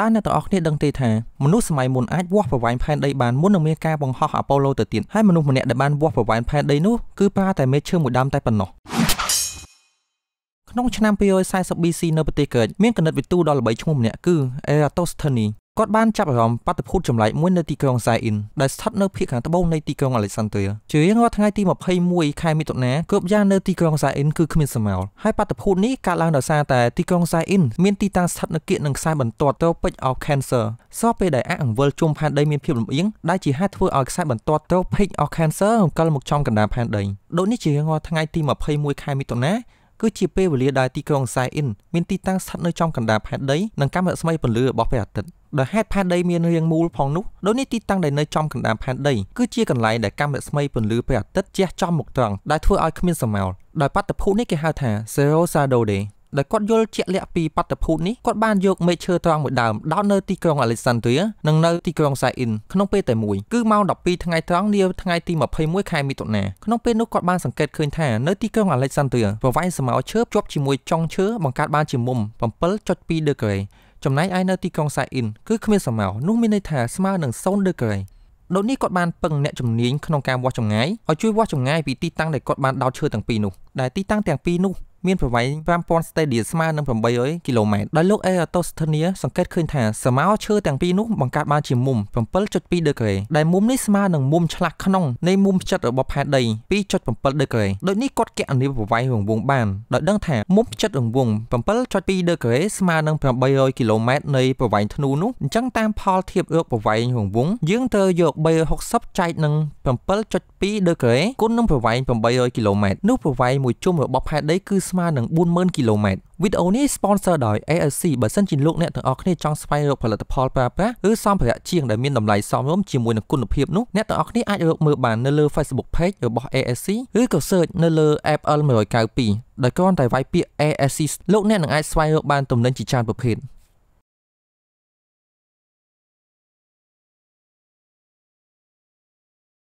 តើអ្នកទាំងអស់គ្នាដឹងទេថាមនុស្សសម័យមុនអាចវាស់ប្រវែងផែនដីបានមុននឹងមានការបង្ហោះអប៉ូឡូទៅទៀតហើយមនុស្សម្នាក់ដែលបានវាស់ប្រវែងផែនដីនោះគឺប្រើតែមេឃឈើមួយដើមតែប៉ុណ្ណោះក្នុងឆ្នាំ240 BC នៅប្រទេសក្រិចមានគណិតវិទូដ៏ល្បីឈ្មោះម្នាក់គឺ Eratosthenes គាត់បានចាប់អារម្មណ៍បាតុភូតចម្លែកមួយនៅទីក្រុងសៃអ៊ីនដែលស្ថិតនៅភាគខាងត្បូងនៃទីក្រុងអាឡិចសាន់ឌ្រៀជារៀងរាល់ថ្ងៃទី21ខែមិថុនាគ្រប់យ៉ាងនៅទីក្រុងសៃអ៊ីនគឺគ្មានសមោលហើយបាតុភូតនេះកើតឡើងដោយសារតែទីក្រុងសៃអ៊ីនមានទីតាំងស្ថិតនៅគៀកនឹងខ្សែបន្ទាត់ត្រូពិចអស់ខេនសឺសពពេលដែលអង្វិលជុំផែនដីមានភាពលំអៀងដែលជាហេតុធ្វើឲ្យខ្សែបន្ទាត់ត្រូពិចអស់ខេនសឺរំកិលមកចំកណ្ដាលផែនដីដូចនេះជារៀងរាល់ថ្ងៃទី21ខែមិថុនាគឺជាពេលវេលាដែលទីក្រុងសៃអ៊ីនមានទីតាំងស្ថិតនៅចំកណ្ដាលផែនដីនិងកាំរស្មីពន្លឺរបស់ព្រះអាទិត្យដែលហេតុផែនដីមានរាងមូលផងនោះដូចនេះទីតាំងដែលនៅចំកណ្ដាលផែនដីគឺជាកន្លែងដែលកាំរស្មីពន្លឺព្រះអាទិត្យជះចំមកត្រង់ដែលធ្វើឲ្យគ្មានសមោលដោយបាតុភូតនេះគេហៅថា Zero Shadow Day ដែលគាត់យល់ជាក់លាក់ពីបាតុភូតនេះគាត់បានយកមេឃឈើត្រង់មួយដើមដោតនៅទីក្រុង Alexandria និងនៅទីក្រុង Sain ក្នុងពេលតែមួយគឺម៉ោង12ថ្ងៃត្រង់នាថ្ងៃទី21ខែមិថុនាក្នុងពេលនោះគាត់បានសង្កេតឃើញថា នៅទីក្រុង Alexandria ប្រវែងសមោឈើជាប់ជាមួយចុងឈើបង្កើតបានជាមុំ7.2ដឺក្រេចំណែកឯនៅទីក្រុងសៃអ៊ីនគឺគ្មានសមោនោះមានន័យថាស្មើនឹង0ដឺក្រេដូចនេះគាត់បានពឹងអ្នកជំនាញក្នុងការវាស់ចម្ងាយឲ្យជួយវាស់ចម្ងាយពីទីតាំងដែលគាត់បានដោតឈើទាំងពីរនោះដែលទីតាំងទាំងពីរនោះមានប្រវែង5000ស្តេឌៀស្មើនឹង800គីឡូម៉ែត្រដោយលោកអេអាតូស្ធានីសង្កេតឃើញថាសម៉ោឈើទាំងពីរនោះបង្កើតបានជាមុំ7.2ដឺក្រេដែលមុំនេះស្មើនឹងមុំឆ្លាស់ក្នុងនៃមុំចិត្តរបស់ផែនដី2.7ដឺក្រេដូចនេះគាត់គណនាប្រវែងរង្វង់បានដោយដឹងថាមុំចិត្តរង្វង់7.2ដឺក្រេស្មើនឹង800គីឡូម៉ែត្រនៃប្រវែងធ្នូនោះអញ្ចឹងតាមផលធៀបរកប្រវែងរង្វង់យើងត្រូវយក360ចែកនឹង7.2 2ដឺក្រេគុណនឹងប្រវែង800គីឡូម៉ែត្រនោះប្រវែងមួយជុំរបស់ផែនដីគឺស្មើនឹង40000គីឡូម៉ែត្រវីដេអូនេះ sponsor ដោយ ASC បើសិនជាលោកអ្នកទាំងអស់គ្នាចង់ស្វែងរកផលិតផលប្រើប្រាស់ឬសម្ភារៈជាងដែលមានតម្លៃសមរម្យជាមួយនឹងគុណភាពនោះអ្នកទាំងអស់គ្នាអាចរកមើលបាននៅលើ Facebook page របស់ ASC ឬក៏ search នៅលើ FL 192ដោយគ្រាន់តែវាយពាក្យ ASC លោកអ្នកនឹងអាចស្វែងរកបានទំនិញជាច្រើនប្រភេទ